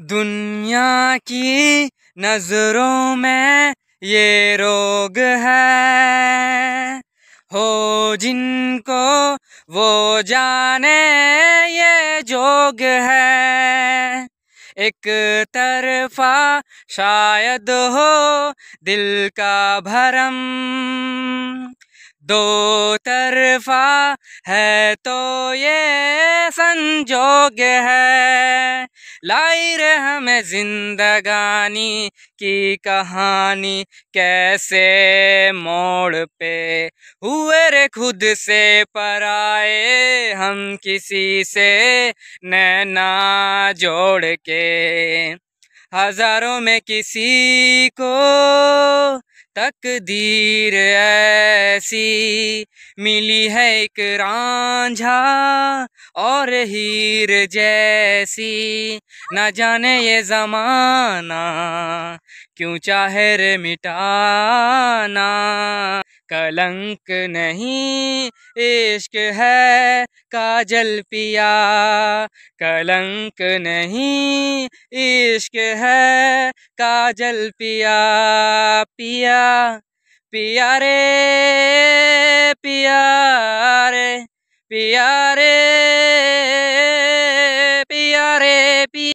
दुनिया की नजरों में ये रोग है हो जिनको वो जाने ये जोग है एक तरफा शायद हो दिल का भरम दो तरफा है तो ये संजोग है लाई रे हमें जिंदगानी की कहानी कैसे मोड़ पे हुए रे खुद से पराए हम किसी से नैना जोड़ के हजारों में किसी को तकदीर ऐसी मिली है एक रांझा और हीर जैसी न जाने ये जमाना क्यों चाहे रे मिटाना कलंक नहीं इश्क है काजल पिया कलंक नहीं इश्क है काजल पिया पिया पिया रे पिया रे पिया